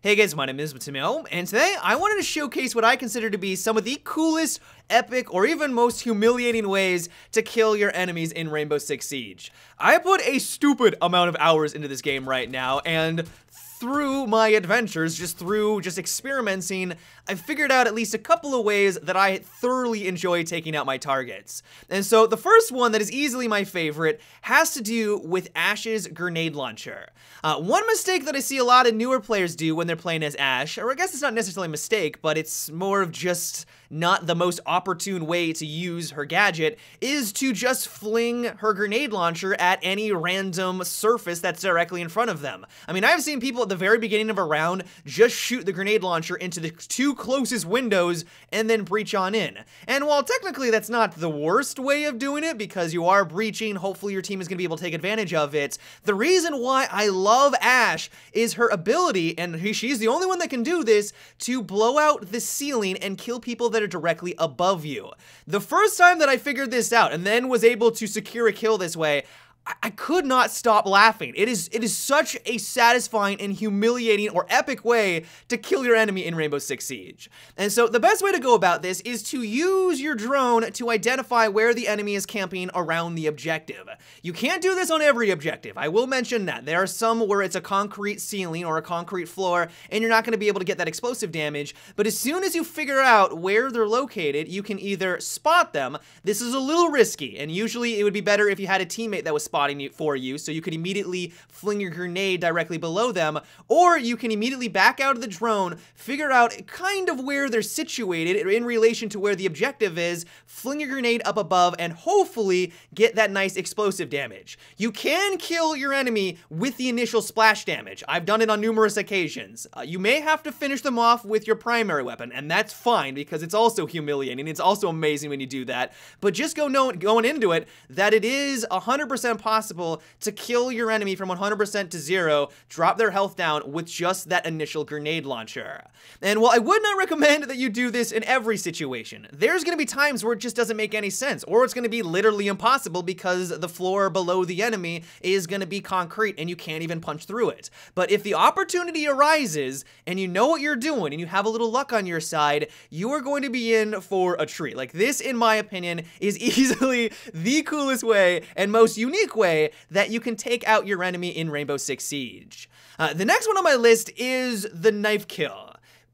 Hey guys, my name is Matimeo, and today I wanted to showcase what I consider to be some of the coolest, epic, or even most humiliating ways to kill your enemies in Rainbow Six Siege. I put a stupid amount of hours into this game right now, and through my adventures, just through just experimenting, I've figured out at least a couple of ways that I thoroughly enjoy taking out my targets. And so the first one that is easily my favorite has to do with Ash's grenade launcher. Uh, one mistake that I see a lot of newer players do when they're playing as Ash, or I guess it's not necessarily a mistake, but it's more of just not the most opportune way to use her gadget, is to just fling her grenade launcher at any random surface that's directly in front of them. I mean, I've seen people people at the very beginning of a round just shoot the grenade launcher into the two closest windows and then breach on in. And while technically that's not the worst way of doing it because you are breaching, hopefully your team is going to be able to take advantage of it, the reason why I love Ash is her ability, and she's the only one that can do this, to blow out the ceiling and kill people that are directly above you. The first time that I figured this out and then was able to secure a kill this way, I could not stop laughing. It is it is such a satisfying and humiliating or epic way to kill your enemy in Rainbow Six Siege. And so the best way to go about this is to use your drone to identify where the enemy is camping around the objective. You can't do this on every objective. I will mention that. There are some where it's a concrete ceiling or a concrete floor and you're not going to be able to get that explosive damage, but as soon as you figure out where they're located, you can either spot them. This is a little risky and usually it would be better if you had a teammate that was spotting spotting for you, so you can immediately fling your grenade directly below them, or you can immediately back out of the drone, figure out kind of where they're situated in relation to where the objective is, fling your grenade up above, and hopefully get that nice explosive damage. You can kill your enemy with the initial splash damage. I've done it on numerous occasions. Uh, you may have to finish them off with your primary weapon, and that's fine because it's also humiliating. It's also amazing when you do that. But just go know, going into it that it is 100% impossible to kill your enemy from 100% to zero, drop their health down with just that initial grenade launcher. And while I would not recommend that you do this in every situation, there's gonna be times where it just doesn't make any sense, or it's gonna be literally impossible because the floor below the enemy is gonna be concrete and you can't even punch through it. But if the opportunity arises and you know what you're doing and you have a little luck on your side, you are going to be in for a treat. Like this, in my opinion, is easily the coolest way and most unique way that you can take out your enemy in Rainbow Six Siege. Uh, the next one on my list is the knife kill.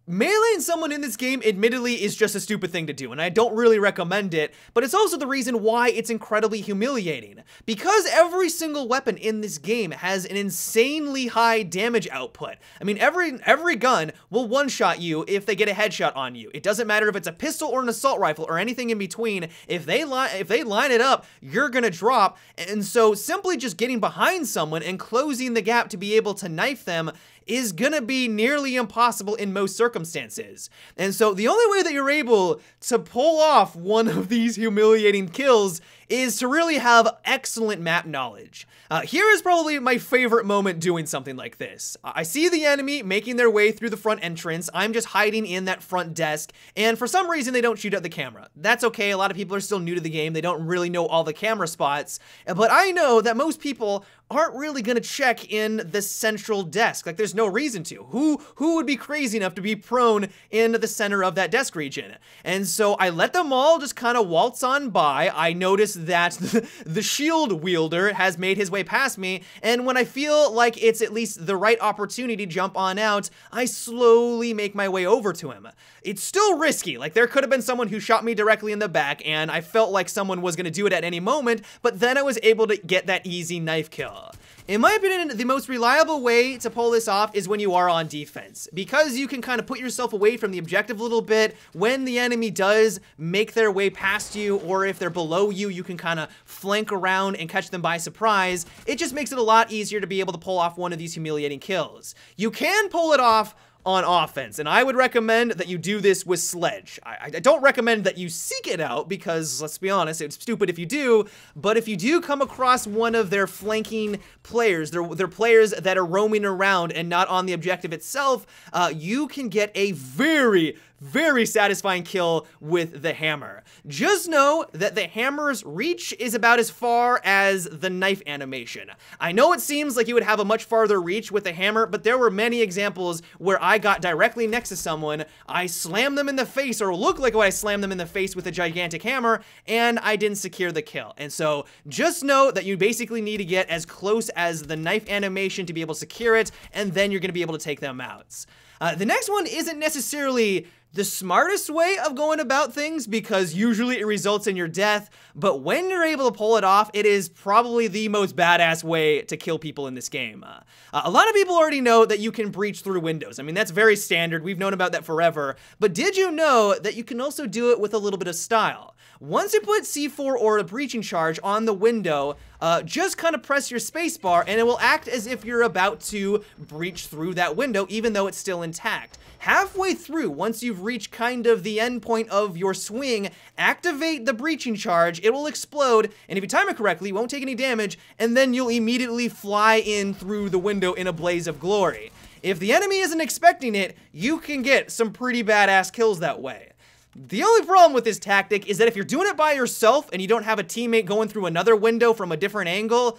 Meleeing someone in this game admittedly is just a stupid thing to do, and I don't really recommend it, but it's also the reason why it's incredibly humiliating. Because every single weapon in this game has an insanely high damage output. I mean, every every gun will one-shot you if they get a headshot on you. It doesn't matter if it's a pistol or an assault rifle or anything in between. If they line if they line it up, you're gonna drop. And so simply just getting behind someone and closing the gap to be able to knife them is gonna be nearly impossible in most circumstances. And so the only way that you're able to pull off one of these humiliating kills is to really have excellent map knowledge. Uh, here is probably my favorite moment doing something like this. I see the enemy making their way through the front entrance. I'm just hiding in that front desk, and for some reason they don't shoot at the camera. That's okay, a lot of people are still new to the game, they don't really know all the camera spots, but I know that most people aren't really gonna check in the central desk. Like there's no reason to. Who who would be crazy enough to be prone in the center of that desk region? And so I let them all just kind of waltz on by. I notice that the shield wielder has made his way past me, and when I feel like it's at least the right opportunity to jump on out, I slowly make my way over to him. It's still risky, like there could have been someone who shot me directly in the back, and I felt like someone was gonna do it at any moment, but then I was able to get that easy knife kill. In my opinion, the most reliable way to pull this off is when you are on defense because you can kind of put yourself away from the objective a little bit. When the enemy does make their way past you or if they're below you, you can kind of flank around and catch them by surprise. It just makes it a lot easier to be able to pull off one of these humiliating kills. You can pull it off on offense. And I would recommend that you do this with Sledge. I, I, don't recommend that you seek it out because, let's be honest, it's stupid if you do. But if you do come across one of their flanking players, their, their players that are roaming around and not on the objective itself, uh, you can get a very, very satisfying kill with the hammer. Just know that the hammer's reach is about as far as the knife animation. I know it seems like you would have a much farther reach with the hammer, but there were many examples where I I got directly next to someone, I slammed them in the face or looked like I slammed them in the face with a gigantic hammer and I didn't secure the kill. And so just know that you basically need to get as close as the knife animation to be able to secure it and then you're gonna be able to take them out. Uh, the next one isn't necessarily the smartest way of going about things because usually it results in your death, but when you're able to pull it off, it is probably the most badass way to kill people in this game. Uh, a lot of people already know that you can breach through windows. I mean, that's very standard. We've known about that forever. But did you know that you can also do it with a little bit of style? Once you put C4 or a breaching charge on the window, uh, just kind of press your spacebar and it will act as if you're about to breach through that window even though it's still intact. Halfway through, once you've reached kind of the end point of your swing, activate the breaching charge, it will explode, and if you time it correctly, it won't take any damage, and then you'll immediately fly in through the window in a blaze of glory. If the enemy isn't expecting it, you can get some pretty badass kills that way. The only problem with this tactic is that if you're doing it by yourself and you don't have a teammate going through another window from a different angle,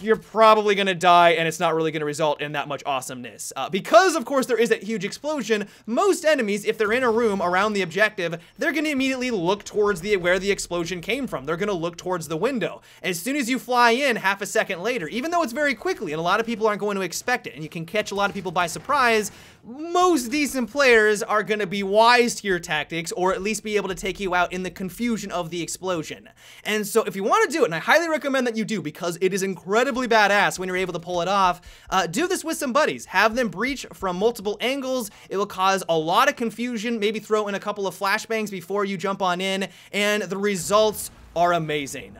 you're probably gonna die and it's not really gonna result in that much awesomeness. Uh, because, of course, there is that huge explosion, most enemies, if they're in a room around the objective, they're gonna immediately look towards the where the explosion came from. They're gonna look towards the window. As soon as you fly in half a second later, even though it's very quickly and a lot of people aren't going to expect it and you can catch a lot of people by surprise, most decent players are gonna be wise to your tactics or at least be able to take you out in the confusion of the explosion. And so if you wanna do it, and I highly recommend that you do because it is incredible incredibly badass when you're able to pull it off. Uh, do this with some buddies. Have them breach from multiple angles. It will cause a lot of confusion. Maybe throw in a couple of flashbangs before you jump on in, and the results are amazing.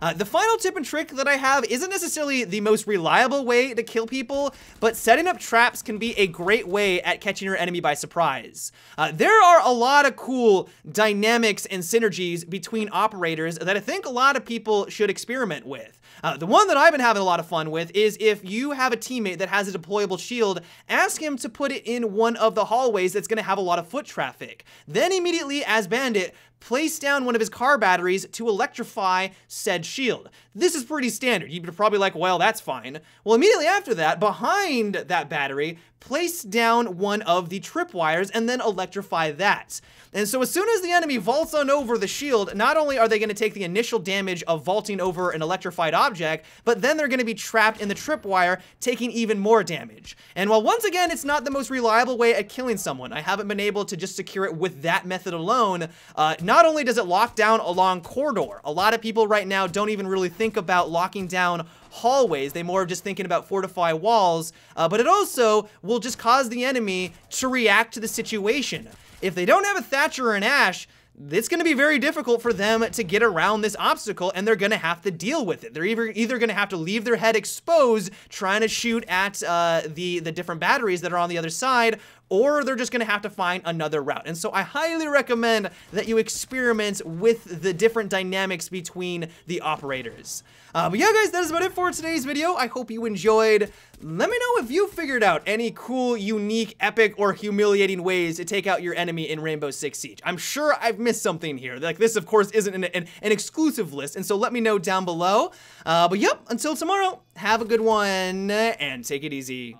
Uh, the final tip and trick that I have isn't necessarily the most reliable way to kill people, but setting up traps can be a great way at catching your enemy by surprise. Uh, there are a lot of cool dynamics and synergies between operators that I think a lot of people should experiment with. Uh, the one that I've been having a lot of fun with is if you have a teammate that has a deployable shield, ask him to put it in one of the hallways that's going to have a lot of foot traffic. Then immediately, as Bandit, place down one of his car batteries to electrify said shield. This is pretty standard. You'd probably like, well, that's fine. Well, immediately after that, behind that battery, place down one of the tripwires and then electrify that. And so as soon as the enemy vaults on over the shield, not only are they going to take the initial damage of vaulting over an electrified object, object, but then they're gonna be trapped in the tripwire, taking even more damage. And while once again, it's not the most reliable way at killing someone, I haven't been able to just secure it with that method alone, uh, not only does it lock down a long corridor, a lot of people right now don't even really think about locking down hallways. They more of just thinking about fortify walls, uh, but it also will just cause the enemy to react to the situation. If they don't have a Thatcher or an Ash, it's going to be very difficult for them to get around this obstacle and they're going to have to deal with it. They're either, either going to have to leave their head exposed trying to shoot at uh, the, the different batteries that are on the other side or they're just gonna have to find another route. And so I highly recommend that you experiment with the different dynamics between the operators. Uh, but yeah, guys, that is about it for today's video. I hope you enjoyed. Let me know if you figured out any cool, unique, epic, or humiliating ways to take out your enemy in Rainbow Six Siege. I'm sure I've missed something here. Like this, of course, isn't an, an, an exclusive list, and so let me know down below. Uh, but yep, until tomorrow, have a good one, and take it easy.